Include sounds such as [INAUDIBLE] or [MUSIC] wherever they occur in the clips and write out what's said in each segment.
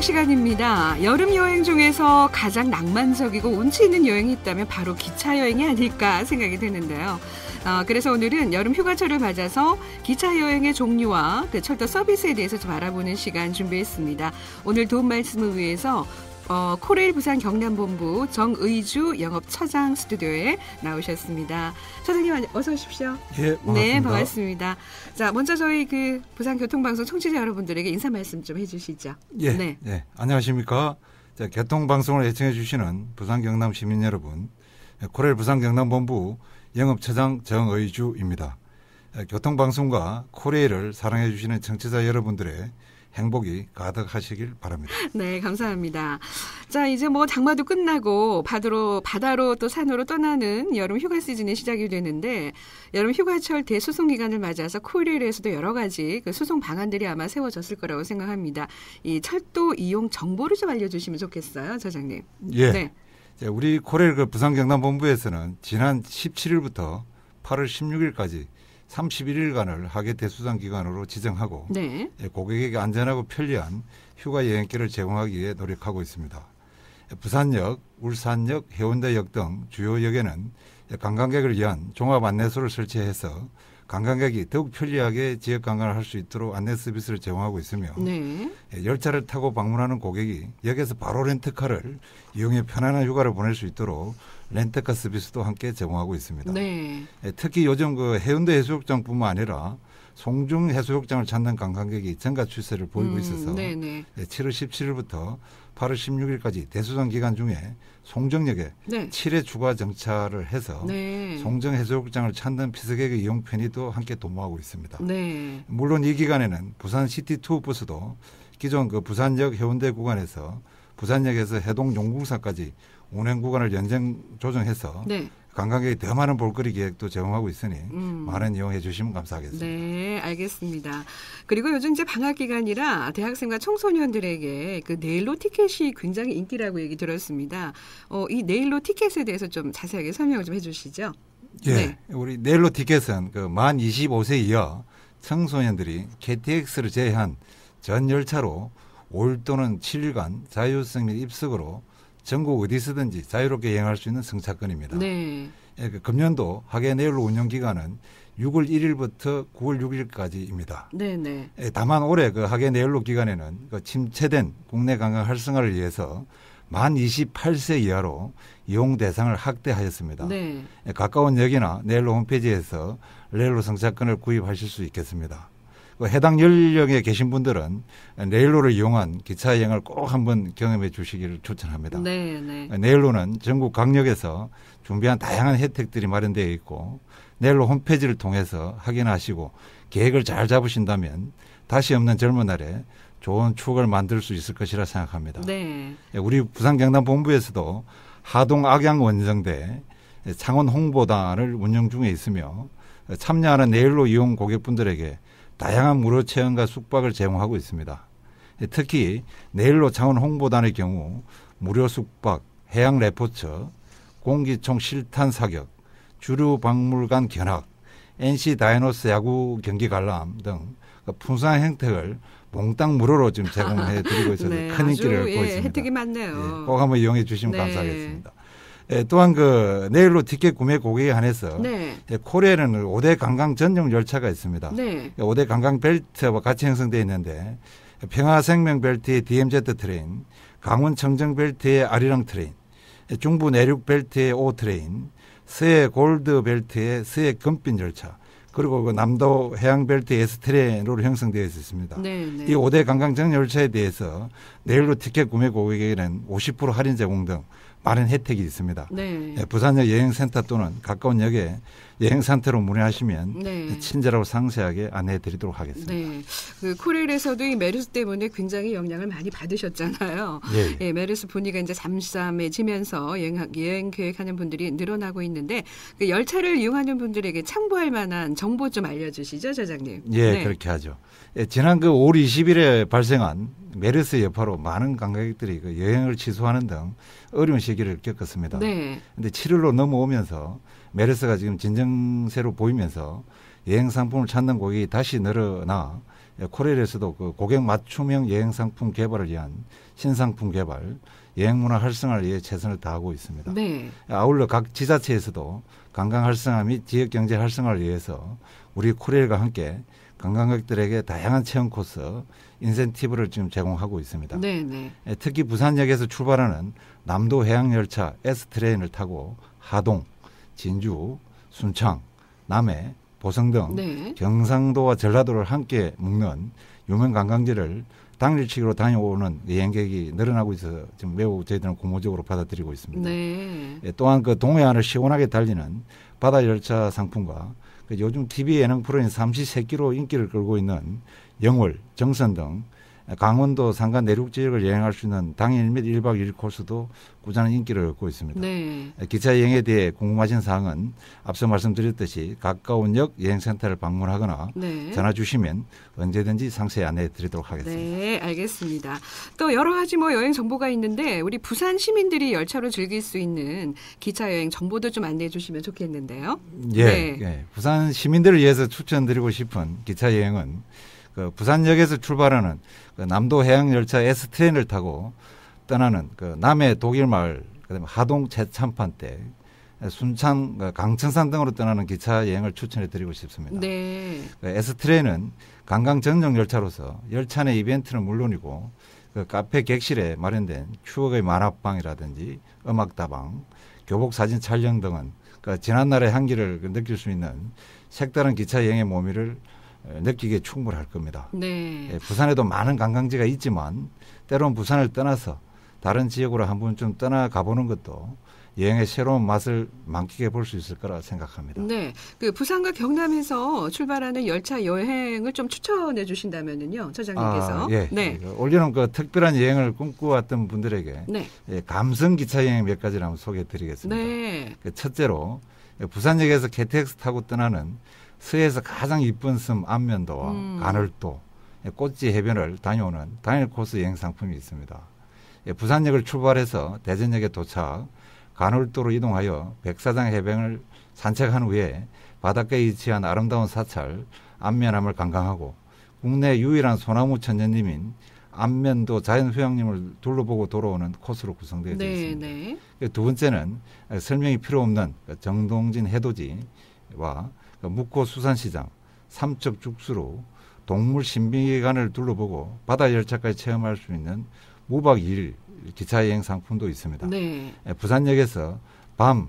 마지막 시간입니다. 여름 여행 중에서 가장 낭만적이고 운치 있는 여행이 있다면 바로 기차 여행이 아닐까 생각이 드는데요. 어, 그래서 오늘은 여름 휴가철을 맞아서 기차 여행의 종류와 그 철도 서비스에 대해서 좀 알아보는 시간 준비했습니다. 오늘 도움 말씀을 위해서 어, 코레일 부산 경남본부 정의주 영업처장 스튜디오에 나오셨습니다. 처장님 어서 오십시오. 예, 네, 반갑습니다. 네, 반갑습니다. 자, 먼저 저희 그 부산교통방송 청취자 여러분들에게 인사 말씀 좀 해주시죠. 예, 네. 예, 안녕하십니까. 자, 교통방송을 애청해 주시는 부산 경남 시민 여러분, 코레일 부산 경남본부 영업처장 정의주입니다. 교통방송과 코레일을 사랑해 주시는 청취자 여러분들의 행복이 가득하시길 바랍니다. [LAUGHS] 네, 감사합니다. 자, 이제 뭐 장마도 끝나고 바다로 바다로 또 산으로 떠나는 여름 휴가 시즌이 시작이 되는데 여름 휴가철 대수송 기간을 맞아서 코리에서도 여러 가지 그 수송 방안들이 아마 세워졌을 거라고 생각합니다. 이 철도 이용 정보를 좀 알려주시면 좋겠어요, 저장님. 예. 네. 우리 코레일 그 부산 경남 본부에서는 지난 17일부터 8월 16일까지 31일간을 하계 대수당 기간으로 지정하고 네. 예, 고객에게 안전하고 편리한 휴가 여행길을 제공하기 위해 노력하고 있습니다. 예, 부산역, 울산역, 해운대역 등 주요 역에는 예, 관광객을 위한 종합 안내소를 설치해서 관광객이 더욱 편리하게 지역 관광을 할 수 있도록 안내 서비스를 제공하고 있으며 네. 열차를 타고 방문하는 고객이 역에서 바로 렌트카를 이용해 편안한 휴가를 보낼 수 있도록 렌터카 서비스도 함께 제공하고 있습니다. 네. 예, 특히 요즘 그 해운대 해수욕장뿐만 아니라 송중 해수욕장을 찾는 관광객이 증가 추세를 보이고 음, 있어서 네네. 7월 예, 17일부터 8월 16일까지 대수전 기간 중에 송정역에 네. 7회 추가 정차를 해서 네. 송정 해수욕장을 찾는 피서객의 이용 편의도 함께 도모하고 있습니다. 네. 물론 이 기간에는 부산 시티 투어 버스도 기존 그 부산역 해운대 구간에서 부산역에서 해동 용궁사까지 운행 구간을 연장 조정해서 네. 관광객이 더 많은 볼거리 계획도 제공하고 있으니 음. 많은 이용해 주시면 감사하겠습니다. 네, 알겠습니다. 그리고 요즘 이제 방학 기간이라 대학생과 청소년들에게 그 네일로 티켓이 굉장히 인기라고 얘기 들었습니다. 어, 이 네일로 티켓에 대해서 좀 자세하게 설명을 좀 해주시죠. 예, 네. 우리 네일로 티켓은 그만 25세 이하 청소년들이 KTX를 제외한 전 열차로 올 또는 7일간 자율성 및 입석으로 전국 어디서든지 자유롭게 여행할 수 있는 승차권입니다 네. 그러니까 금년도 학예 내일 운영 기간은 6월 1일부터 9월 6일까지입니다. 네네. 예, 다만 올해 그 학예 내일로 기간에는 그 침체된 국내 관광 활성화를 위해서 만 28세 이하로 이용 대상을 확대하였습니다. 네. 예, 가까운 역이나 내일로 홈페이지에서 레일로 성차권을 구입하실 수 있겠습니다. 그 해당 연령에 계신 분들은 네일로를 이용한 기차 여행을 꼭 한번 경험해 주시기를 추천합니다. 네, 네. 레일로는 전국 각역에서 준비한 다양한 혜택들이 마련되어 있고 네일로 홈페이지를 통해서 확인하시고 계획을 잘 잡으신다면 다시 없는 젊은 날에 좋은 추억을 만들 수 있을 것이라 생각합니다. 네. 예, 우리 부산 경남 본부에서도 하동 악양 원정대 창원 홍보단을 운영 중에 있으며 참여하는 네일로 이용 고객분들에게 다양한 무료 체험과 숙박을 제공하고 있습니다. 특히 내일로 창원 홍보단의 경우 무료 숙박, 해양 레포츠, 공기총 실탄 사격, 주류 박물관 견학, NC 다이노스 야구 경기 관람 등 그 풍성한 혜택을 몽땅 무료로 지금 제공해 드리고 있어서 [LAUGHS] 네, 큰 인기를 얻 보고 예, 있습니다. 혜택이 많네요. 예, 꼭 한번 이용해 주시면 네. 감사하겠습니다. 예, 또한 그 내일로 티켓 구매 고객에 한해서 네. 예, 코리아에는 5대 관광 전용 열차가 있습니다. 네. 5대 예, 관광 벨트와 같이 형성되어 있는데 평화생명 벨트의 DMZ 트레인, 강원 청정 벨트의 아리랑 트레인, 예, 중부 내륙 벨트의 O 트레인, 서해 골드 벨트의 서해 금빛 열차, 그리고 그 남도 해양 벨트 의 S 트레인으로 형성되어 있습니다. 네, 네. 이 5대 관광 전용 열차에 대해서 내일로 티켓 구매 고객에게는 50% 할인 제공 등 많은 혜택이 있습니다. 네. 예, 부산역 여행센터 또는 가까운 역에 여행센터로 문의하시면 네. 친절하고 상세하게 안내해드리도록 하겠습니다. 네. 그 코레일에서도 이 메르스 때문에 굉장히 영향을 많이 받으셨잖아요. 예. 예 메르스 분위기가 이제 잠잠해지면서 여행, 여행 계획하는 분들이 늘어나고 있는데 그 열차를 이용하는 분들에게 참고할 만한 정보 좀 알려주시죠, 저장님. 예, 네. 그렇게 하죠. 예, 지난 그 5월 20일에 발생한 메르스 여파로 많은 관광객들이 그 여행을 취소하는 등 어려운 시기를 겪었습니다. 네. 근데 7일로 넘어오면서 메르스가 지금 진정세로 보이면서 여행 상품을 찾는 고객이 다시 늘어나 코레일에서도 그 고객 맞춤형 여행 상품 개발을 위한 신상품 개발, 여행 문화 활성화를 위해 최선을 다하고 있습니다. 네. 아울러 각 지자체에서도 관광 활성화 및 지역 경제 활성화를 위해서 우리 코레일과 함께 관광객들에게 다양한 체험 코스 인센티브를 지금 제공하고 있습니다. 네네. 네. 예, 특히 부산역에서 출발하는 남도 해양 열차 S 트레인을 타고 하동, 진주, 순창, 남해, 보성 등 네. 경상도와 전라도를 함께 묶는 유명 관광지를 당일치기로 다녀오는 여행객이 늘어나고 있어 지금 매우 저희들은 고무적으로 받아들이고 있습니다. 네. 예, 또한 그 동해안을 시원하게 달리는 바다 열차 상품과 그 요즘 TV 예능 프로인 삼시세끼로 인기를 끌고 있는 영월, 정선 등 강원도 산간 내륙 지역을 여행할 수 있는 당일 및 1박 2일 코스도 꾸준한 인기를 얻고 있습니다. 네. 기차 여행에 대해 궁금하신 사항은 앞서 말씀드렸듯이 가까운 역 여행센터를 방문하거나 네. 전화 주시면 언제든지 상세히 안내해 드리도록 하겠습니다. 네, 알겠습니다. 또 여러 가지 뭐 여행 정보가 있는데 우리 부산 시민들이 열차로 즐길 수 있는 기차 여행 정보도 좀 안내해 주시면 좋겠는데요. 예, 네. 예. 부산 시민들을 위해서 추천드리고 싶은 기차 여행은 그 부산역에서 출발하는 그 남도 해양 열차 S 트레인을 타고 떠나는 그 남해 독일 마을 그다음에 하동 제참판 때 순창 그 강천산 등으로 떠나는 기차 여행을 추천해 드리고 싶습니다. 네. 그 S 트레인은 관광 전용 열차로서 열차 내 이벤트는 물론이고 그 카페 객실에 마련된 추억의 만화방이라든지 음악다방, 교복 사진 촬영 등은 그 지난날의 향기를 느낄 수 있는 색다른 기차 여행의 모미를 느끼기에 예, 충분할 겁니다. 네. 예, 부산에도 많은 관광지가 있지만 때론 부산을 떠나서 다른 지역으로 한번좀 떠나가 보는 것도 여행의 새로운 맛을 만끽해 볼 수 있을 거라 생각합니다. 네. 그 부산과 경남에서 출발하는 열차 여행을 좀 추천해 주신다면요. 차장님께서. 아, 예. 네. 올리는그 그 특별한 여행을 꿈꿔왔던 분들에게 네. 예, 감성 기차 여행 몇 가지를 한번 소개해 드리겠습니다. 네. 그 첫째로 부산역에서 KTX 타고 떠나는 서해에서 가장 이쁜 섬 안면도와 음. 간월도 예, 꽃지 해변을 다녀오는 당일 코스 여행 상품이 있습니다. 예, 부산역을 출발해서 대전역에 도착 간월도로 이동하여 백사장 해변을 산책한 후에 바닷가에 위치한 아름다운 사찰 안면함을 관광하고 국내 유일한 소나무 천년님인 안면도 자연휴양림을 둘러보고 돌아오는 코스로 구성되어 네, 있습니다. 네. 네. 예, 두 번째는 설명이 필요 없는 정동진 해돋이와 그러니까 묵고수산시장, 삼척죽수로 동물 신비관을 기 둘러보고 바다 열차까지 체험할 수 있는 무박 2일 기차여행 상품도 있습니다. 네. 예, 부산역에서 밤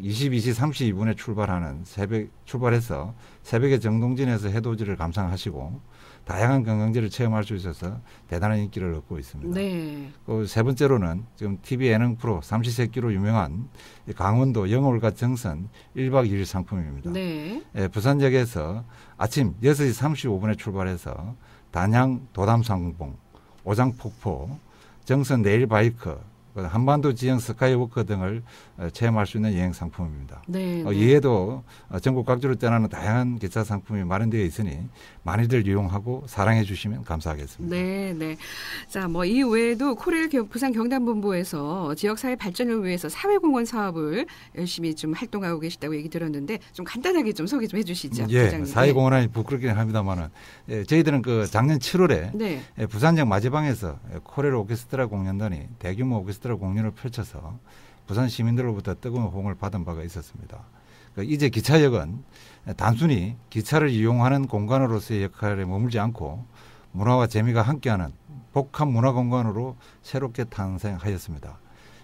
22시 그 32분에 출발하는 새벽 출발해서 새벽에 정동진에서 해돋이를 감상하시고 다양한 관광지를 체험할 수 있어서 대단한 인기를 얻고 있습니다. 네. 그세 번째로는 지금 TV 예능 프로 삼시세끼로 유명한 강원도 영월과 정선 1박 2일 상품입니다. 네. 예, 부산역에서 아침 6시 35분에 출발해서 단양 도담상봉, 오장폭포, 정선 내일바이크 한반도 지형 스카이워커 등을 어, 체험할 수 있는 여행 상품입니다. 네, 어, 네. 이외에도 어, 전국 각지로 떠나는 다양한 기차 상품이 마련되어 있으니 많이들 이용하고 사랑해 주시면 감사하겠습니다. 네, 네. 자, 뭐 이 외에도 코레일 부산 경단본부에서 지역사회 발전을 위해서 사회공헌 사업을 열심히 좀 활동하고 계시다고 얘기 들었는데 좀 간단하게 좀 소개 좀 해주시죠. 예, 사회공헌이 부끄럽긴 합니다만은 예, 저희들은 그 작년 7월에 네. 예, 부산역 마지방에서 예, 코레일 오케스트라 공연단이 대규모 오케스트라 오스트라 공연을 펼쳐서 부산 시민들로부터 뜨거운 호응을 받은 바가 있었습니다. 그 이제 기차역은 단순히 기차를 이용하는 공간으로서의 역할에 머물지 않고 문화와 재미가 함께하는 복합 문화 공간으로 새롭게 탄생하였습니다.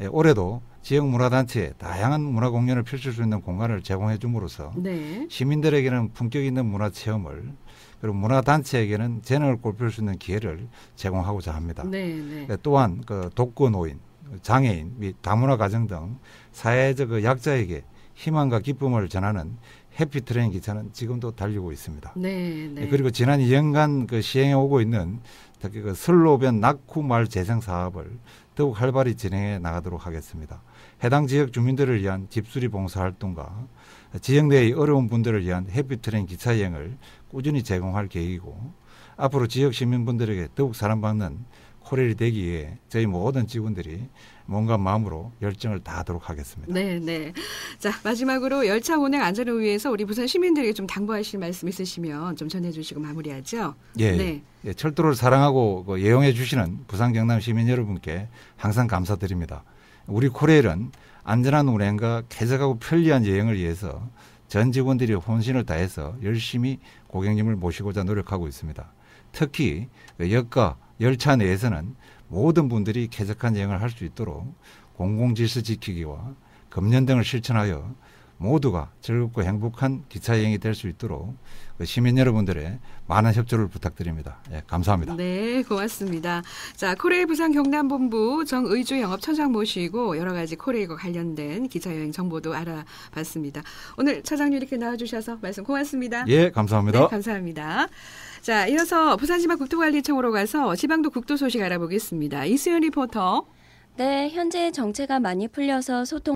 예, 올해도 지역 문화단체에 다양한 문화 공연을 펼칠 수 있는 공간을 제공해 줌으로써 네. 시민들에게는 품격 있는 문화 체험을 그리고 문화단체에게는 재능을 꼽힐 수 있는 기회를 제공하고자 합니다. 네, 네. 예, 또한 그 독거 노인 장애인 및 다문화 가정 등 사회적 그 약자에게 희망과 기쁨을 전하는 해피 트레인 기차는 지금도 달리고 있습니다. 네, 네. 예, 그리고 지난 2년간 그 시행해 오고 있는 특히 그 슬로벤 낙후 마 재생 사업을 더욱 활발히 진행해 나가도록 하겠습니다. 해당 지역 주민들을 위한 집수리 봉사 활동과 지역 내의 어려운 분들을 위한 해피 트레인 기차 여행을 꾸준히 제공할 계획이고 앞으로 지역 시민분들에게 더욱 사랑받는 코레일이 되기에 저희 모든 직원들이 뭔가 마음으로 열정을 다하도록 하겠습니다. 네, 네. 자 마지막으로 열차 운행 안전을 위해서 우리 부산 시민들에게 좀 당부하실 말씀 있으시면 좀 전해주시고 마무리하죠. 예, 네. 예, 철도를 사랑하고 예용해 그 주시는 부산 경남 시민 여러분께 항상 감사드립니다. 우리 코레일은 안전한 운행과 쾌적하고 편리한 여행을 위해서 전 직원들이 혼신을 다해서 열심히 고객님을 모시고자 노력하고 있습니다. 특히 그 역과 열차 내에서는 모든 분들이 쾌적한 여행을 할 수 있도록 공공질서 지키기와 금년 등을 실천하여 모두가 즐겁고 행복한 기차 여행이 될 수 있도록 그 시민 여러분들의 많은 협조를 부탁드립니다. 예, 감사합니다. 네, 고맙습니다. 자, 코레일 부산 경남본부 정의주 영업처장 모시고 여러 가지 코레일과 관련된 기차 여행 정보도 알아봤습니다. 오늘 차장님 이렇게 나와주셔서 말씀 고맙습니다. 예, 감사합니다. 네, 감사합니다. 자, 이어서 부산시마 국토관리청으로 가서 지방도 국도 소식 알아보겠습니다. 이수연 리포터. 네, 현재 정체가 많이 풀려서 소통